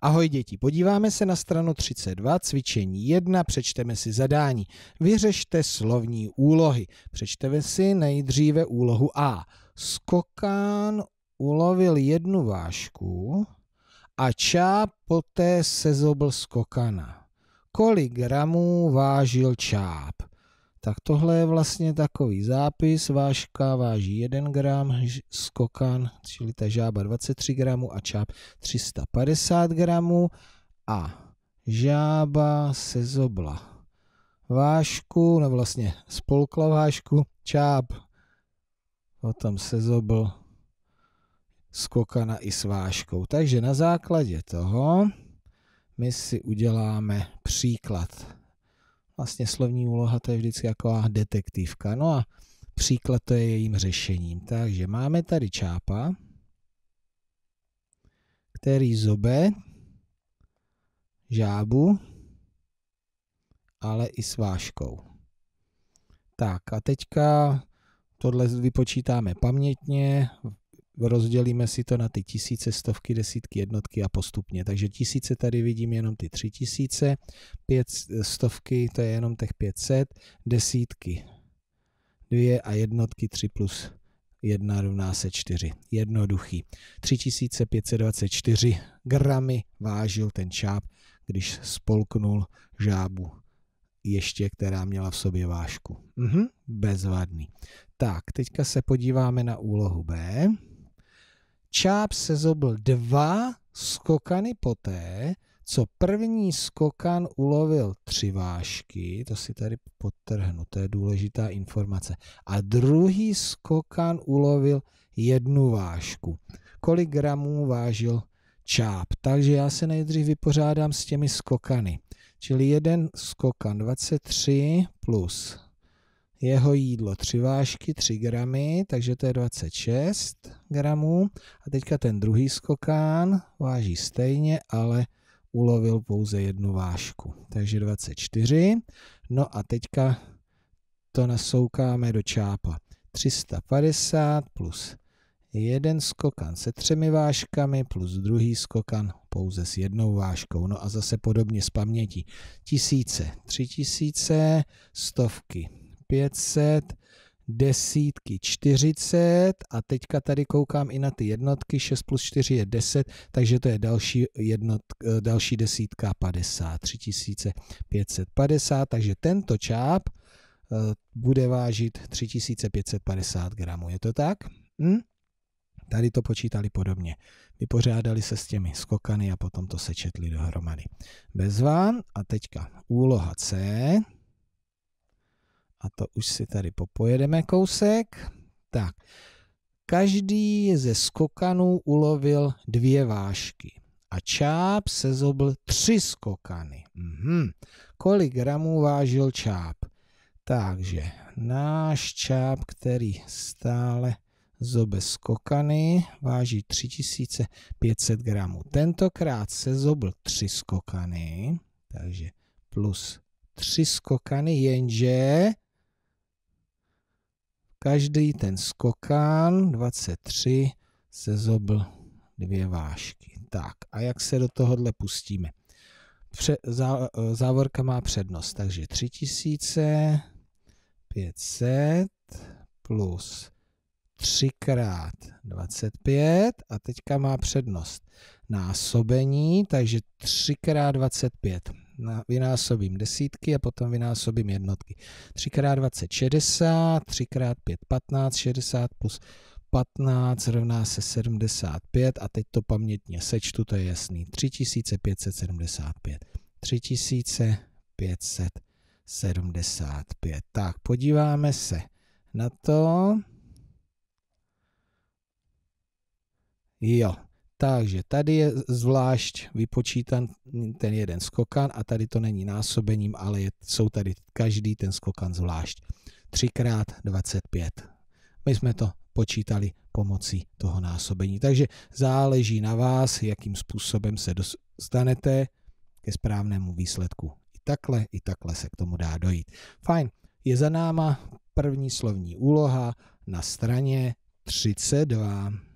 Ahoj děti, podíváme se na stranu 32, cvičení 1, přečteme si zadání. Vyřešte slovní úlohy. Přečteme si nejdříve úlohu A. Skokán ulovil jednu vášku a Čá poté sezobl skokana. Kolik gramů vážil Čáp? Tak tohle je vlastně takový zápis. Vážka váží 1 gram, skokan, čili ta žába 23 gramů a čáp 350 gramů. A žába se zobla vášku, no vlastně spolkla vášku, čáp, potom se zobl skokana i s váškou. Takže na základě toho my si uděláme příklad vlastně slovní úloha to je vždycky jako detektivka. No a příklad to je jejím řešením. Takže máme tady čápa, který zobe žábu, ale i s váškou. Tak a teďka tohle vypočítáme pamětně, rozdělíme si to na ty tisíce, stovky, desítky, jednotky a postupně. Takže tisíce tady vidím jenom ty tři tisíce, pět stovky to je jenom těch 500, desítky dvě a jednotky 3 plus 1 rovná se 4. Jednoduchý. 3524 gramy vážil ten čáp, když spolknul žábu ještě, která měla v sobě vážku. Mhm, bezvadný. Tak, teďka se podíváme na úlohu B. Čáp se zobl dva skokany poté, co první skokan ulovil tři vážky, to si tady podtrhnu, to je důležitá informace, a druhý skokan ulovil jednu vážku. Kolik gramů vážil čáp? Takže já se nejdřív vypořádám s těmi skokany. Čili jeden skokan 23 plus jeho jídlo 3 vážky, 3 gramy, takže to je 26 gramů. A teďka ten druhý skokán váží stejně, ale ulovil pouze jednu vážku, takže 24. No a teďka to nasoukáme do čápa. 350 plus jeden skokan se třemi vážkami plus druhý skokan pouze s jednou vážkou. No a zase podobně z paměti. Tisíce, tři tisíce, stovky, 500, desítky 40 a teďka tady koukám i na ty jednotky, 6 plus 4 je 10, takže to je další, jednot, eh, další desítka 50, 3550, takže tento čáp eh, bude vážit 3550 gramů, je to tak? Hm? Tady to počítali podobně. Vypořádali se s těmi skokany a potom to sečetli dohromady. bez vám a teďka úloha C to už si tady popojedeme kousek. Tak, každý ze skokanů ulovil dvě vášky a Čáp se zobl tři skokany. Mhm. Kolik gramů vážil Čáp? Takže náš Čáp, který stále zobe skokany, váží 3500 gramů. Tentokrát zobl tři skokany, takže plus tři skokany, jenže Každý ten skokán, 23, se zobl dvě vážky. Tak, a jak se do tohohle pustíme? Pře, zá, eh, závorka má přednost, takže 3500 plus 3 krát 25 a teďka má přednost násobení, takže 3 krát 25 vynásobím desítky a potom vynásobím jednotky. 3x20 60, 3x5 15, 60 plus 15 rovná se 75 a teď to pamětně sečtu, to je jasný. 3575. 3575. Tak, podíváme se na to. Jo, takže tady je zvlášť vypočítan ten jeden skokan a tady to není násobením, ale je, jsou tady každý ten skokan zvlášť. 3x25. My jsme to počítali pomocí toho násobení. Takže záleží na vás, jakým způsobem se dostanete ke správnému výsledku. I takhle, i takhle se k tomu dá dojít. Fajn, je za náma první slovní úloha na straně 32.